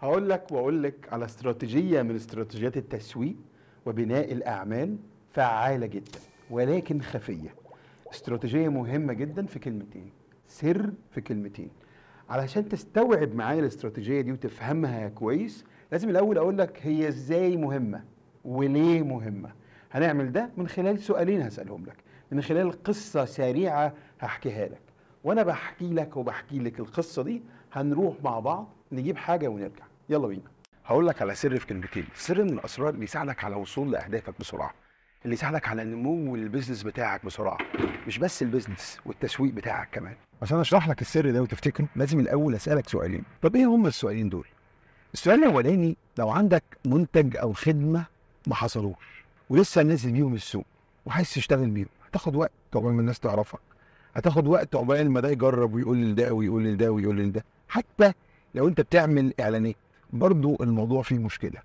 هقول لك واقول لك على استراتيجيه من استراتيجيات التسويق وبناء الاعمال فعاله جدا ولكن خفيه استراتيجيه مهمه جدا في كلمتين سر في كلمتين علشان تستوعب معايا الاستراتيجيه دي وتفهمها كويس لازم الاول اقول لك هي ازاي مهمه وليه مهمه هنعمل ده من خلال سؤالين هسالهم لك من خلال قصه سريعه هحكيها لك وانا بحكي لك وبحكي لك القصه دي هنروح مع بعض نجيب حاجه ونرجع يلا بينا هقول لك على سر في كلمتين سر من الاسرار اللي يساعدك على وصول لاهدافك بسرعه اللي يساعدك على نمو البيزنس بتاعك بسرعه مش بس البيزنس والتسويق بتاعك كمان عشان اشرح لك السر ده وتفتكر لازم الاول اسالك سؤالين طب ايه هم السؤالين دول السؤال الاولاني لو عندك منتج او خدمه ما حصلوش ولسه نازل بيهم السوق وعايز تشتغل بيهم هتاخد وقت عقبال ما الناس تعرفك هتاخد وقت عقبال ما ده يجرب ويقول لده ويقول لده ويقول لده حتى لو انت بتعمل اعلانات برضو الموضوع فيه مشكله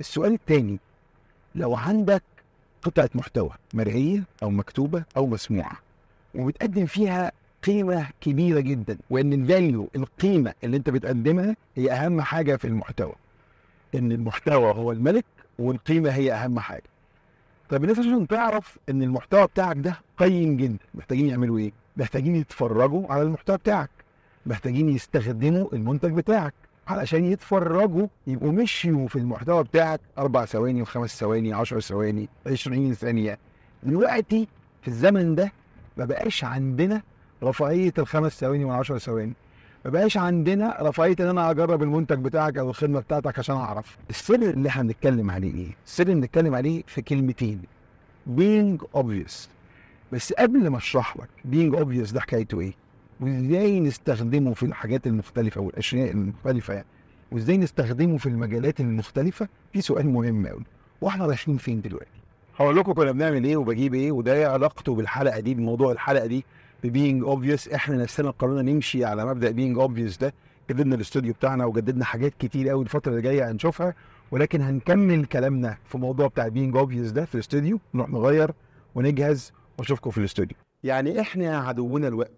السؤال الثاني لو عندك قطعه محتوى مرئيه او مكتوبه او مسموعه وبتقدم فيها قيمه كبيره جدا وان الفاليو القيمه اللي انت بتقدمها هي اهم حاجه في المحتوى ان المحتوى هو الملك والقيمه هي اهم حاجه طب الناس عشان تعرف ان المحتوى بتاعك ده قيم جدا محتاجين يعملوا ايه محتاجين يتفرجوا على المحتوى بتاعك محتاجين يستخدموا المنتج بتاعك علشان يتفرجوا يبقوا مشيوا في المحتوى بتاعك اربع ثواني وخمس ثواني 10 ثواني 20 ثانيه دلوقتي في الزمن ده ما بقاش عندنا رفاهيه الخمس ثواني وال10 ثواني ما بقاش عندنا رفاهيه ان انا اجرب المنتج بتاعك او الخدمه بتاعتك عشان اعرف السر اللي احنا بنتكلم عليه ايه السر اللي بنتكلم عليه في كلمتين being obvious بس قبل ما اشرح لك being obvious ده حكايته ايه وازاي نستخدمه في الحاجات المختلفه والاشياء المختلفه يعني وازاي نستخدمه في المجالات المختلفه في سؤال مهم قوي واحنا رايحين فين دلوقتي هقول لكم كنا بنعمل ايه وبجيب ايه وده علاقته بالحلقه دي بموضوع الحلقه دي ببينج اوبفيوس احنا نفسنا قررنا نمشي على مبدا بينج اوبفيوس ده جددنا الاستوديو بتاعنا وجددنا حاجات كتير قوي الفتره اللي جايه هنشوفها ولكن هنكمل كلامنا في موضوع بتاع بينج اوبفيوس ده في الاستوديو نروح نغير ونجهز واشوفكم في الاستوديو يعني احنا عدونا الوقت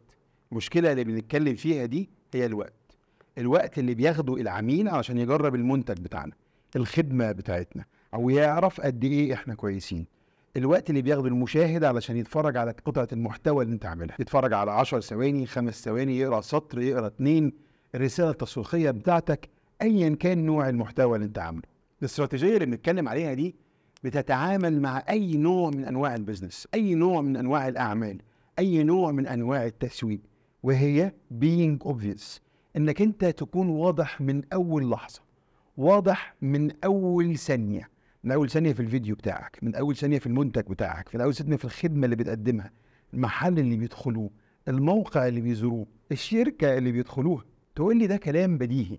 المشكله اللي بنتكلم فيها دي هي الوقت الوقت اللي بياخده العميل علشان يجرب المنتج بتاعنا الخدمه بتاعتنا او يعرف قد ايه احنا كويسين الوقت اللي بياخده المشاهد علشان يتفرج على قطعه المحتوى اللي انت عاملها يتفرج على 10 ثواني 5 ثواني يقرا سطر يقرا اتنين الرساله التسويقيه بتاعتك ايا كان نوع المحتوى اللي انت عامله الاستراتيجيه اللي بنتكلم عليها دي بتتعامل مع اي نوع من انواع البزنس اي نوع من انواع الاعمال اي نوع من انواع التسويق وهي being obvious انك انت تكون واضح من اول لحظه واضح من اول ثانيه من اول ثانيه في الفيديو بتاعك من اول ثانيه في المنتج بتاعك من اول ثانيه في الخدمه اللي بتقدمها المحل اللي بيدخلوه الموقع اللي بيزوروه الشركه اللي بيدخلوها تقول لي ده كلام بديهي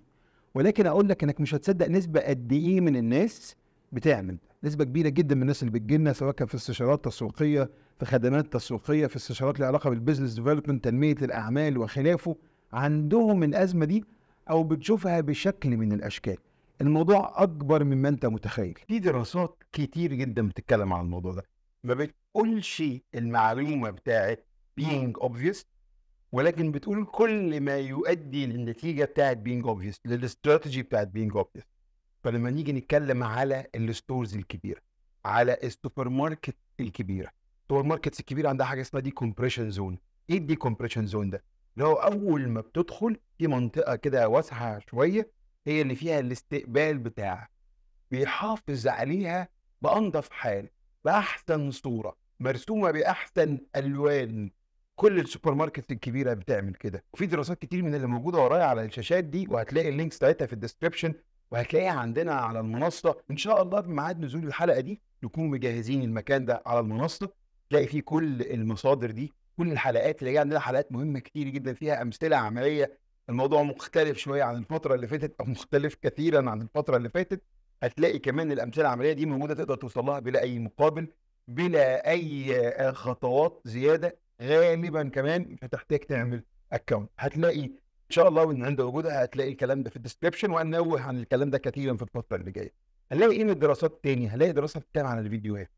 ولكن اقول لك انك مش هتصدق نسبه قد ايه من الناس بتعمل نسبه كبيره جدا من الناس اللي بتجي لنا سواء كان في استشارات تسويقيه في خدمات تسويقيه في استشارات لها علاقه بالبزنس ديفلوبمنت تنميه الاعمال وخلافه عندهم الازمه دي او بتشوفها بشكل من الاشكال الموضوع اكبر مما انت متخيل في دراسات كتير جدا بتتكلم عن الموضوع ده ما بتقولش المعلومه بتاعت being obvious ولكن بتقول كل ما يؤدي للنتيجه بتاعت being obvious للاستراتيجي بتاعت being obvious فلما نيجي نتكلم على الستورز الكبيره على السوبر ماركت الكبيره السوبر الماركتس الكبيره عندها حاجه اسمها دي كومبريشن زون ايه دي كومبريشن زون ده اللي هو اول ما بتدخل في منطقه كده واسعه شويه هي اللي فيها الاستقبال بتاعها بيحافظ عليها بانضف حال باحسن صوره مرسومه باحسن الوان كل السوبر ماركت الكبيره بتعمل كده وفي دراسات كتير من اللي موجوده ورايا على الشاشات دي وهتلاقي اللينكس بتاعتها في الديسكربشن وهتلاقيها عندنا على المنصه ان شاء الله بميعاد نزول الحلقه دي نكون مجهزين المكان ده على المنصه تلاقي فيه كل المصادر دي كل الحلقات جايه عندنا حلقات مهمه كتير جدا فيها امثله عمليه الموضوع مختلف شويه عن الفتره اللي فاتت او مختلف كثيرا عن الفتره اللي فاتت هتلاقي كمان الامثله العمليه دي موجوده تقدر توصل لها بلا اي مقابل بلا اي آه، خطوات زياده غالبا كمان مش هتحتاج تعمل اكونت هتلاقي ان شاء الله وان عند وجودها هتلاقي الكلام ده في الديسكربشن وانوه عن الكلام ده كثيرا في الفتره اللي جايه هنلاقي ايه من الدراسات الثانيه هلاقي دراسه بتتكلم عن الفيديوهات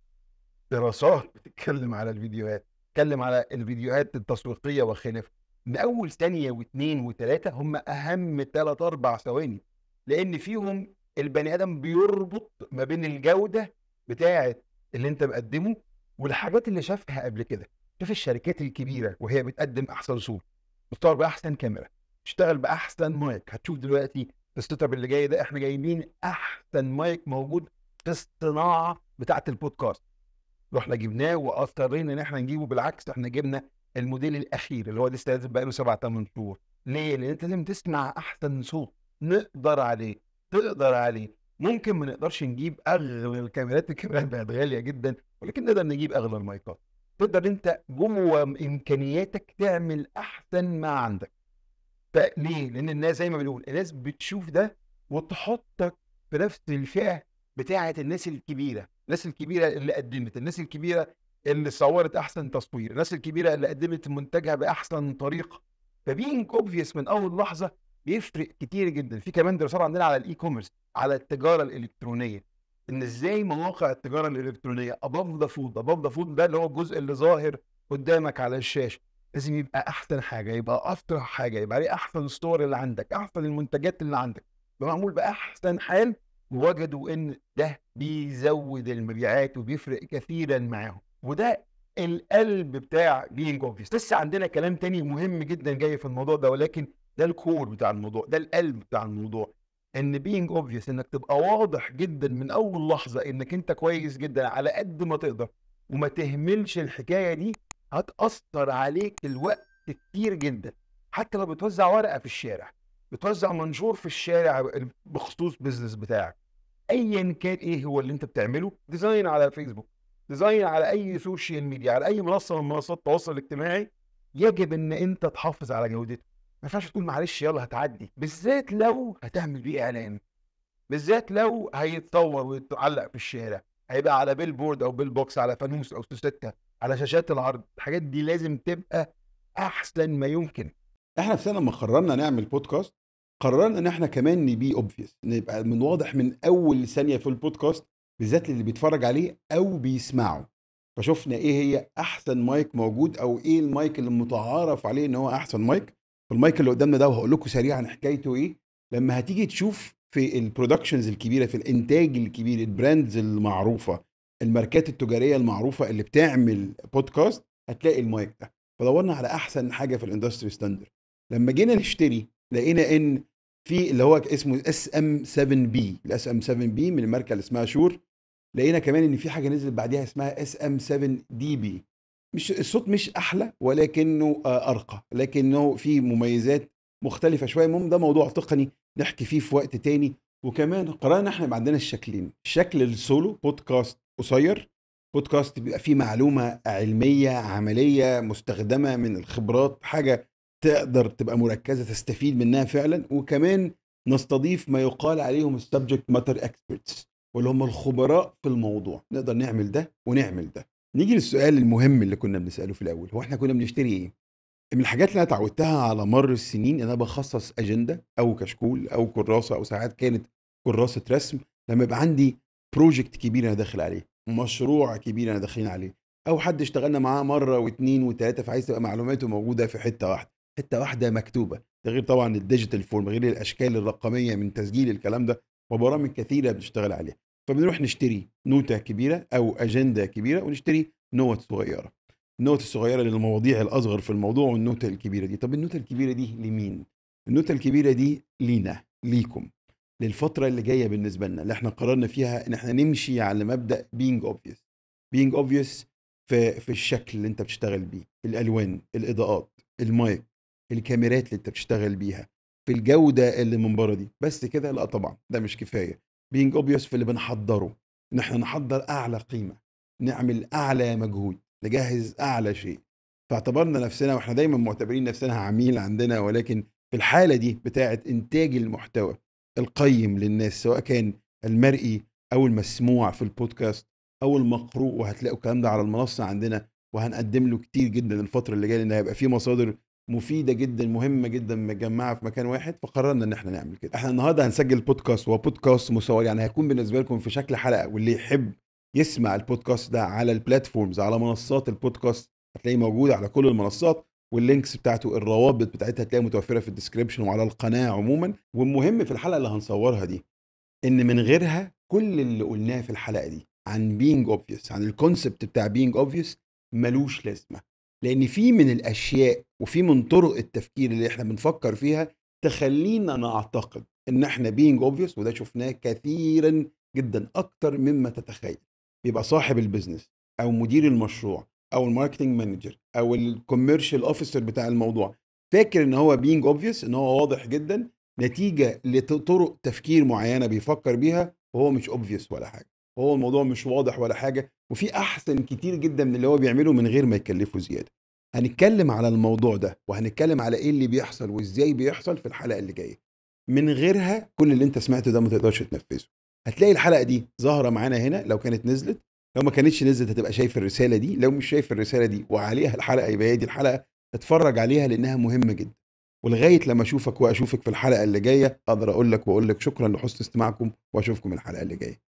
دراسات بتتكلم على الفيديوهات بتتكلم على الفيديوهات التسويقيه وخلافه من اول ثانيه واثنين وثلاثه هم اهم ثلاث اربع ثواني لان فيهم البني ادم بيربط ما بين الجوده بتاعه اللي انت مقدمه والحاجات اللي شافها قبل كده شوف الشركات الكبيره وهي بتقدم احسن صوت بتصور باحسن كاميرا بتشتغل باحسن مايك هتشوف دلوقتي السيت اب اللي جاي ده احنا جايبين احسن مايك موجود في الصناعه بتاعه البودكاست رحنا جبناه واضطرينا ان احنا نجيبه بالعكس احنا جبنا الموديل الاخير اللي هو لسه لازم بقى له سبع ثمان شهور ليه؟ لان انت لازم تسمع احسن صوت نقدر عليه تقدر عليه ممكن ما نقدرش نجيب اغلى الكاميرات الكاميرات بقت غاليه جدا ولكن نقدر نجيب اغلى المايكات تقدر انت جوه امكانياتك تعمل احسن ما عندك فليه؟ لان الناس زي ما بنقول الناس بتشوف ده وتحطك في نفس الفئه بتاعه الناس الكبيره الناس الكبيره اللي قدمت الناس الكبيره اللي صورت احسن تصوير الناس الكبيره اللي قدمت منتجها باحسن طريقه فبينج اوبفيس من اول لحظه بيفرق كتير جدا في كمان دراسات عندنا على الاي كوميرس على التجاره الالكترونيه ان ازاي مواقع التجاره الالكترونيه اباف ذا فود اباف ذا فود ده اللي هو الجزء اللي ظاهر قدامك على الشاشه لازم يبقى احسن حاجه يبقى اطرح حاجه يبقى عليه احسن ستور اللي عندك احسن المنتجات اللي عندك يبقى معمول باحسن حال وجدوا ان ده بيزود المبيعات وبيفرق كثيرا معاهم وده القلب بتاع بين كونفيس لسه عندنا كلام تاني مهم جدا جاي في الموضوع ده ولكن ده الكور بتاع الموضوع ده القلب بتاع الموضوع ان بينج اوبفيوس انك تبقى واضح جدا من اول لحظه انك انت كويس جدا على قد ما تقدر وما تهملش الحكايه دي هتاثر عليك الوقت كتير جدا حتى لو بتوزع ورقه في الشارع بتوزع منشور في الشارع بخصوص بيزنس بتاعك ايا كان ايه هو اللي انت بتعمله ديزاين على فيسبوك ديزاين على اي سوشيال ميديا على اي منصه من منصات التواصل الاجتماعي يجب ان انت تحافظ على جودته ما ينفعش تقول معلش يلا هتعدي بالذات لو هتعمل بيه اعلان بالذات لو هيتطور ويتعلق في الشارع هيبقى على بيل بورد او بيل بوكس على فانوس او سوستة على شاشات العرض الحاجات دي لازم تبقى احسن ما يمكن احنا في سنه لما قررنا نعمل بودكاست قررنا ان احنا كمان نبي اوبفيس نبقى من واضح من اول ثانيه في البودكاست بالذات للي بيتفرج عليه او بيسمعه فشفنا ايه هي احسن مايك موجود او ايه المايك اللي متعارف عليه ان هو احسن مايك فالمايك اللي قدامنا ده وهقول لكم سريعا حكايته ايه لما هتيجي تشوف في البرودكشنز الكبيره في الانتاج الكبير البراندز المعروفه الماركات التجاريه المعروفه اللي بتعمل بودكاست هتلاقي المايك ده فدورنا على احسن حاجه في الاندستري ستاندر لما جينا نشتري لقينا ان في اللي هو اسمه اس ام 7 بي الاس ام 7 بي من الماركه اللي اسمها شور لقينا كمان ان في حاجه نزلت بعديها اسمها اس ام 7 دي بي مش الصوت مش احلى ولكنه آه، ارقى لكنه في مميزات مختلفه شويه المهم ده موضوع تقني نحكي فيه في وقت تاني وكمان قررنا احنا عندنا الشكلين شكل السولو بودكاست قصير بودكاست بيبقى فيه معلومه علميه عمليه مستخدمه من الخبرات حاجه تقدر تبقى مركزه تستفيد منها فعلا وكمان نستضيف ما يقال عليهم السبجكت ماتر اكسبرتس واللي هم الخبراء في الموضوع نقدر نعمل ده ونعمل ده نيجي للسؤال المهم اللي كنا بنساله في الاول هو احنا كنا بنشتري ايه من الحاجات اللي انا اتعودتها على مر السنين ان انا بخصص اجنده او كشكول او كراسه او ساعات كانت كراسه رسم لما يبقى عندي بروجكت كبير انا داخل عليه مشروع كبير انا داخلين عليه او حد اشتغلنا معاه مره واثنين وثلاثه فعايز تبقى معلوماته موجوده في حته واحده حته واحده مكتوبه ده غير طبعا الديجيتال فورم غير الاشكال الرقميه من تسجيل الكلام ده وبرامج كثيره بتشتغل عليها فبنروح نشتري نوتة كبيرة أو أجندة كبيرة ونشتري نوت صغيرة النوت الصغيرة للمواضيع الأصغر في الموضوع والنوتة الكبيرة دي طب النوتة الكبيرة دي لمين؟ النوتة الكبيرة دي لينا ليكم للفترة اللي جاية بالنسبة لنا اللي احنا قررنا فيها ان احنا نمشي على مبدأ being obvious being obvious في, في الشكل اللي انت بتشتغل بيه الألوان الإضاءات المايك الكاميرات اللي انت بتشتغل بيها في الجوده اللي من بره دي بس كده لا طبعا ده مش كفايه بينج اوبيوس في اللي بنحضره ان احنا نحضر اعلى قيمه نعمل اعلى مجهود نجهز اعلى شيء فاعتبرنا نفسنا واحنا دايما معتبرين نفسنا عميل عندنا ولكن في الحاله دي بتاعه انتاج المحتوى القيم للناس سواء كان المرئي او المسموع في البودكاست او المقروء وهتلاقوا الكلام ده على المنصه عندنا وهنقدم له كتير جدا الفتره اللي جايه لان هيبقى في مصادر مفيده جدا مهمه جدا متجمعه في مكان واحد فقررنا ان احنا نعمل كده احنا النهارده هنسجل بودكاست وبودكاست مصور يعني هيكون بالنسبه لكم في شكل حلقه واللي يحب يسمع البودكاست ده على البلاتفورمز على منصات البودكاست هتلاقيه موجود على كل المنصات واللينكس بتاعته الروابط بتاعتها هتلاقيها متوفره في الديسكربشن وعلى القناه عموما والمهم في الحلقه اللي هنصورها دي ان من غيرها كل اللي قلناه في الحلقه دي عن بينج اوبفيوس عن الكونسبت بتاع بينج اوبفيوس ملوش لازمه لان في من الاشياء وفي من طرق التفكير اللي احنا بنفكر فيها تخلينا نعتقد ان احنا بينج اوبفيوس وده شفناه كثيرا جدا اكتر مما تتخيل بيبقى صاحب البيزنس او مدير المشروع او الماركتنج مانجر او الكوميرشال اوفيسر بتاع الموضوع فاكر ان هو بينج اوبفيوس ان هو واضح جدا نتيجه لطرق تفكير معينه بيفكر بيها وهو مش اوبفيوس ولا حاجه هو الموضوع مش واضح ولا حاجه وفي احسن كتير جدا من اللي هو بيعمله من غير ما يكلفه زياده هنتكلم على الموضوع ده وهنتكلم على ايه اللي بيحصل وازاي بيحصل في الحلقه اللي جايه من غيرها كل اللي انت سمعته ده ما تقدرش تنفذه هتلاقي الحلقه دي ظاهره معانا هنا لو كانت نزلت لو ما كانتش نزلت هتبقى شايف الرساله دي لو مش شايف الرساله دي وعليها الحلقه يبقى هي دي الحلقه اتفرج عليها لانها مهمه جدا ولغايه لما اشوفك واشوفك في الحلقه اللي جايه اقدر اقول لك واقول لك شكرا لحسن استماعكم واشوفكم الحلقه اللي جايه